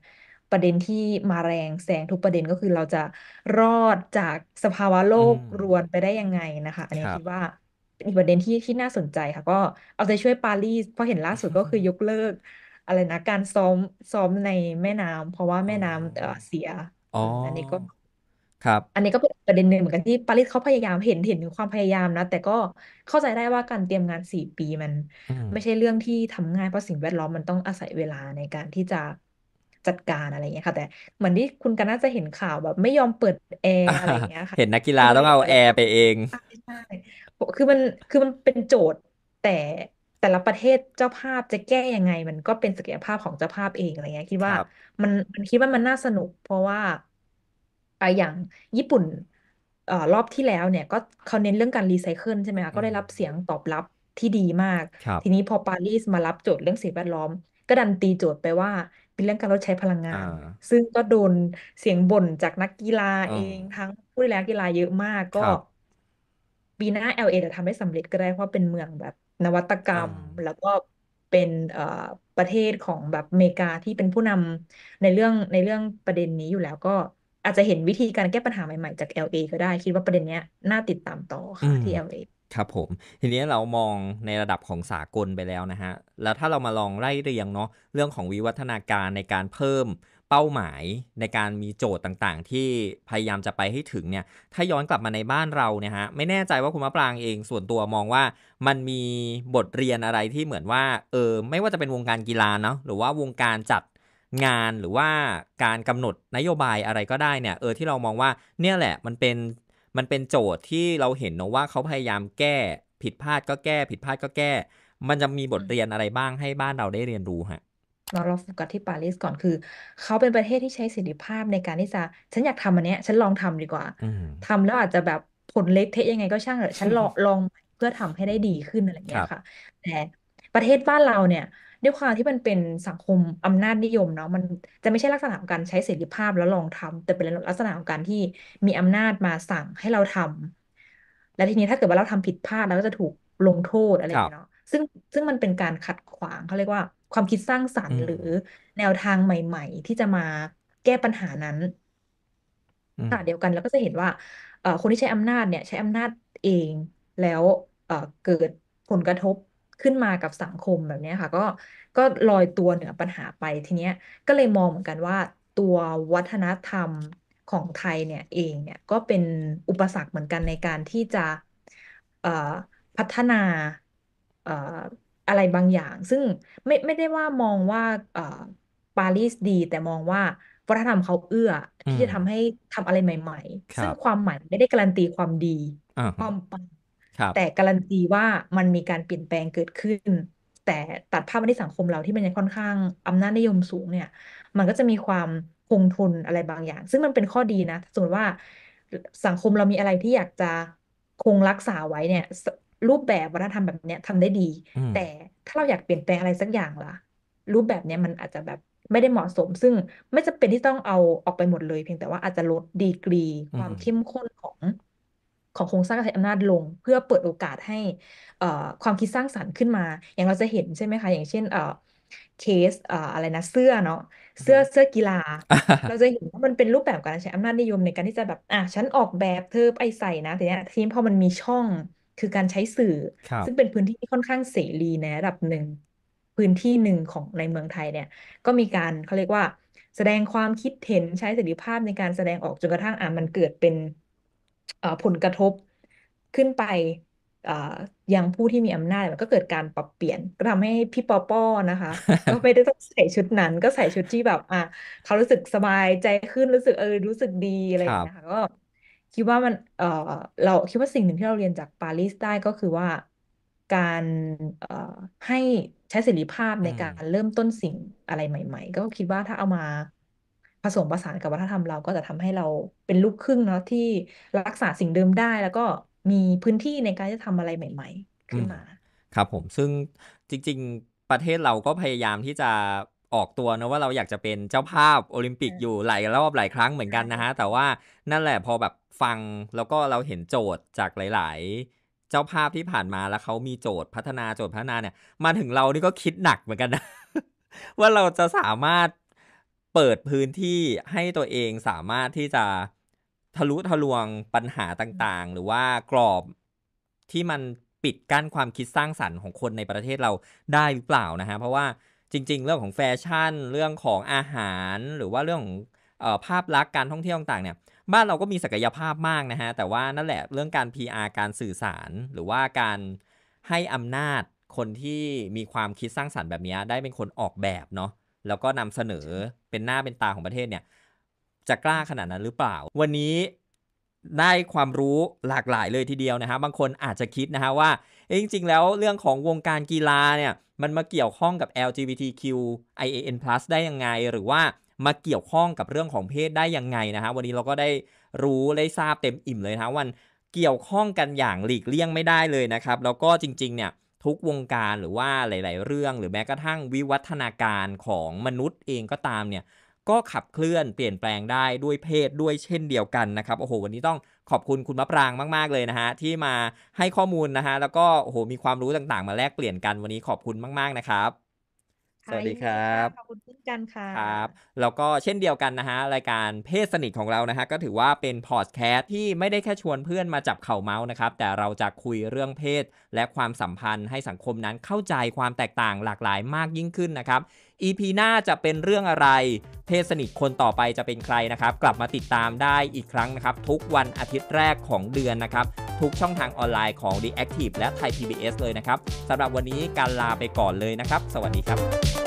ประเด็นที่มาแรงแซงทุกประเด็นก็คือเราจะรอดจากสภาวะโลกรวนไปได้ยังไงนะคะ อันนี้คิดว่าเป็นอีกประเด็นที่ที่น่าสนใจค่ะก็เอาใจช่วยปารีสเพราะเห็นล่าสุดก็คือยกเลิกอะไรนะการซ้อมซ้อมในแม่น้ำเพราะว่าแม่น้ำเสียอ๋ออันนี้ก็ครับ อันนี้ก็เป็นประเด็นหนึ่งเหมือนกันที่ปารีสเขาพยายามเห็นเห็นถึงความพยายามนะแต่ก็เข้าใจได้ว่าการเตรียมงานสี่ปีมันอืมไม่ใช่เรื่องที่ทำง่ายเพราะสิ่งแวดล้อมมันต้องอาศัยเวลาในการที่จะจัดการอะไรอย่างเงี้ยค่ะ แต่เหมือนที่คุณกันน่าจะเห็นข่าวแบบไม่ยอมเปิดแอร์อะไรอย่างเงี้ยค่ะเห็นนักกีฬาต้องเอาแอร์ไปเองใช่ใช่คือมันคือมันเป็นโจทย์ แต่แต่ละประเทศเจ้าภาพจะแก้ยังไง มันก็เป็นศักยภาพของเจ้าภาพเองอะไรเงี้ยคิดว่ารับมันมันคิดว่ามันน่าสนุก เพราะว่าอะอย่างญี่ปุ่นเอ่อรอบที่แล้วเนี่ย ก็เขาเน้นเรื่องการรีไซเคิลใช่ไหมคะก็ได้รับเสียงตอบรับที่ดีมากครับทีนี้พอปารีสมารับโจทย์เรื่องสิ่งแวดล้อม ก็ดันตีโจทย์ไปว่า เป็นเรื่องการลดใช้พลังงาานซึ่งก็โดนเสียงบ่นจากนักกีฬาเอเองทั้งผู้ดูแลกีฬาเยอะมากคก็รับปีหน้า LA จะทำไห้สำเร็จก็ได้เพราะเป็นเมืองแบบนวัตกรรม แล้วก็เป็นประเทศของแบบอเมริกาที่เป็นผู้นำในเรื่องในเรื่องประเด็นนี้อยู่แล้วก็อาจจะเห็นวิธีการแก้ปัญหาใหม่ๆจาก LA ก็ได้คิดว่าประเด็นเนี้ยน่าติดตามต่อค่ะที่ LA ครับผมทีนี้เรามองในระดับของสากลไปแล้วนะฮะแล้วถ้าเรามาลองไล่เรียงเนาะเรื่องของวิวัฒนาการในการเพิ่มเป้าหมายในการมีโจทย์ต่างๆที่พยายามจะไปให้ถึงเนี่ย ถ้าย้อนกลับมาในบ้านเราเนี่ยฮะ ไม่แน่ใจว่าคุณมะปรางเองส่วนตัวมองว่า มันมีบทเรียนอะไรที่เหมือนว่าเออไม่ว่าจะเป็นวงการกีฬาเนาะหรือว่าวงการจัดงานหรือว่าการกำหนดนโยบายอะไรก็ได้เนี่ยเออที่เรามองว่าเนี่ยแหละมันเป็นมันเป็นโจทย์ที่เราเห็นเนาะว่าเขาพยายามแก้ผิดพลาดก็แก้ ผิดพลาดก็แก้ มันจะมีบทเรียนอะไรบ้างให้บ้านเราได้เรียนรู้ฮะเราเราโฟกัสที่ปารีสก่อนคือเขาเป็นประเทศที่ใช้เสรีภาพในการที่จะฉันอยากทำอันเนี้ยฉันลองทำดีกว่าอืมทำแล้วอาจจะแบบผลเล็กเทะยังไงก็ช่างเถอะฉันลองลองเพื่อทำให้ได้ดีขึ้นอะไรอย่างคเงี้รัยบค่ะแต่ประเทศบ้านเราเนี่ยด้วยความที่มันเป็นสังคมอำนาจนิยมเนาะมันจะไม่ใช่ลักษณะของการใช้เสรีภาพแล้วลองทำแต่เป็นลักษณะของการที่มีอำนาจมาสั่งให้เราทำและทีนี้ถ้าเกิดว่าเราทำผิดพลาดเราก็จะถูกลงโทษอะไรครับเงี้ยเนาะซึ่งซึ่งมันเป็นการขัดขวางเขาเรียกว่าความคิดสร้างสรรค์หรือแนวทางใหม่ ๆ ที่จะมาแก้ปัญหานั้นขณะเดียวกันเราก็จะเห็นว่าคนที่ใช้อำนาจเนี่ย ใช้อำนาจเองแล้วเกิดผลกระทบขึ้นมากับสังคมแบบนี้ค่ะ ก็ก็ลอยตัวเหนือปัญหาไปทีเนี้ยก็เลยมองเหมือนกันว่า ตัววัฒนธรรมของไทยเนี่ยเองเนี่ยก็เป็นอุปสรรคเหมือนกันในการที่จะพัฒนาอะไรบางอย่างซึ่งไม่ไม่ได้ว่ามองว่าเอ่อปารีสดีแต่มองว่าวัฒนธรรมเขาเอื้ออที่จะทำให้ทำอะไรใหม่ๆซึ่งความใหม่ไม่ได้การันตีความดีอ่าฮความปังครับ แต่การันตีว่ามันมีการเปลี่ยนแปลงเกิดขึ้น แต่ตัดภาพมาที่สังคมเราที่มันยังค่อนข้างอำนาจนิยมสูง เนี่ย มันก็จะมีความคงทน อะไรบางอย่าง ซึ่งมันเป็นข้อดีนะ สมมติว่าสังคมเรามีอะไรที่อยากจะคงรักษาไว้เนี่ยสรูปแบบวัฒนธรรมแบบเนี้ยทำได้ดี แต่ถ้าเราอยากเปลี่ยนแปลงอะไรสักอย่างล่ะ รูปแบบเนี้ยมันอาจจะแบบไม่ได้เหมาะสม ซึ่งไม่จำเป็นที่ต้องเอาออกไปหมดเลย เพียงแต่ว่าอาจจะลดดีกรี ความเข้มข้นของ ของโครงสร้างการใช้อำนาจลง เพื่อเปิดโอกาสให้ความคิดสร้างสรรค์ขึ้นมา อย่างเราจะเห็นใช่ไหมคะอย่างเช่นเคสอะไรนะเสื้อเนาะเสื้อเสื้อกีฬาเราจะเห็นว่ามันเป็นรูปแบบการใช้อำนาจนิยมในการที่จะแบบอ่ะฉันออกแบบเธอไปใส่นะแต่เนี้ยทีมพอมันมีช่องคือการใช้สื่อ ซึ่งเป็นพื้นที่ที่ค่อนข้างเสรีในระดับหนึ่งพื้นที่หนึ่งของในเมืองไทยเนี่ย ก็มีการเขาเรียกว่า แสดงความคิดเห็นใช้เสรีภาพในการแสดงออกจนกระทั่งอ่ะมันเกิดเป็น ผลกระทบขึ้นไป่ยังผู้ที่มีอำนาจมันก็เกิดการปรับเปลี่ยนก็ทำให้พี่ปอป้อนะคะก็ไม่ได้ต้องใส่ชุดนั้น ก็ใส่ชุดที่แบบ อ่ะเขารู้สึกสบายใจขึ้นรู้สึกเออรู้สึกดีอะไรอย่างเงี้ยค่ะก็คิดว่ามัน เออเราคิดว่าสิ่งหนึ่งที่เราเรียนจากปารีสได้ก็คือว่าการ เอ่อ ให้ใช้เสรีภาพในการเริ่มต้นสิ่งอะไรใหม่ ๆ ก็คิดว่าถ้าเอามา ผสมผสานกับวัฒนธรรมเราก็จะทำให้เราเป็นลูกครึ่งเนาะที่รักษาสิ่งเดิมได้ แล้วก็มีพื้นที่ในการจะทำอะไรใหม่ ๆ ขึ้นมา ครับผมซึ่งจริงๆ ประเทศเราก็พยายามที่จะออกตัวนะว่าเราอยากจะเป็นเจ้าภาพ โอลิมปิกอยู่หลายรอบหลายครั้งเหมือนกันนะฮะแต่ว่านั่นแหละพอแบบฟังแล้วก็เราเห็นโจทย์จากหลาย ๆ เจ้าภาพที่ผ่านมาแล้วเขามีโจทย์พัฒนาโจทย์พัฒนาเนี่ยมาถึงเรานี่ก็คิดหนักเหมือนกันนะว่าเราจะสามารถเปิดพื้นที่ให้ตัวเองสามารถที่จะทะลุทะลวงปัญหาต่าง ๆ หรือว่ากรอบที่มันปิดกั้นความคิดสร้างสรรค์ของคนในประเทศเราได้หรือเปล่านะฮะเพราะว่าจริง ๆ เรื่องของแฟชั่นเรื่องของอาหารหรือว่าเรื่องของภาพลักษณ์การท่องเที่ยวต่างๆเนี่ย บ้านเราก็มีศักยภาพมากนะฮะแต่ว่านั่นแหละเรื่องการ PR การสื่อสารหรือว่าการให้อำนาจคนที่มีความคิดสร้างสารรค์แบบนี้ ได้เป็นคนออกแบบเนาะแล้วก็นำเสนอเป็นหน้าเป็นตาของประเทศเนี่ยจะกล้าขนาดนั้นหรือเปล่า วันนี้ได้ความรู้หลากหลายเลยทีเดียวนะฮะบางคนอาจจะคิดนะฮะว่าจริงๆ แล้วเรื่องของวงการกีฬาเนี่ยมันมาเกี่ยวข้องกับ LGBTQIAN+ ได้ยังไงหรือว่ามาเกี่ยวข้องกับเรื่องของเพศได้ยังไงนะฮะวันนี้เราก็ได้รู้ได้ทราบเต็มอิ่มเลยนะวันเกี่ยวข้องกันอย่างหลีกเลี่ยงไม่ได้เลยนะครับ แล้วก็จริงๆเนี่ยทุกวงการหรือว่าหลายๆ เรื่องหรือแม้กระทั่งวิวัฒนาการของมนุษย์เองก็ตามเนี่ยก็ขับเคลื่อนเปลี่ยนแปลงได้ด้วยเพศด้วยเช่นเดียวกันนะครับโอ้โหวันนี้ต้องขอบคุณคุณมะปรางมากๆเลยนะฮะที่มาให้ข้อมูลนะฮะแล้วก็โอ้โหมีความรู้ต่างๆมาแลกเปลี่ยนกันวันนี้ขอบคุณมาก ๆนะครับ สวัสดีครับ ขอบคุณเช่นกันค่ะครับแล้วก็เช่นเดียวกันนะฮะรายการเพศสนิทของเรานะฮะก็ถือว่าเป็นพอดแคสต์ที่ไม่ได้แค่ชวนเพื่อนมาจับเข่าเมาส์นะครับแต่เราจะคุยเรื่องเพศและความสัมพันธ์ให้สังคมนั้นเข้าใจความแตกต่างหลากหลายมากยิ่งขึ้นนะครับ EP หน้าจะเป็นเรื่องอะไรเพศสนิทคนต่อไปจะเป็นใครนะครับ กลับมาติดตามได้อีกครั้งนะครับ ทุกวันอาทิตย์แรกของเดือนนะครับ ทุกช่องทางออนไลน์ของ The Active และ Thai PBS เลยนะครับ สำหรับวันนี้การลาไปก่อนเลยนะครับ สวัสดีครับ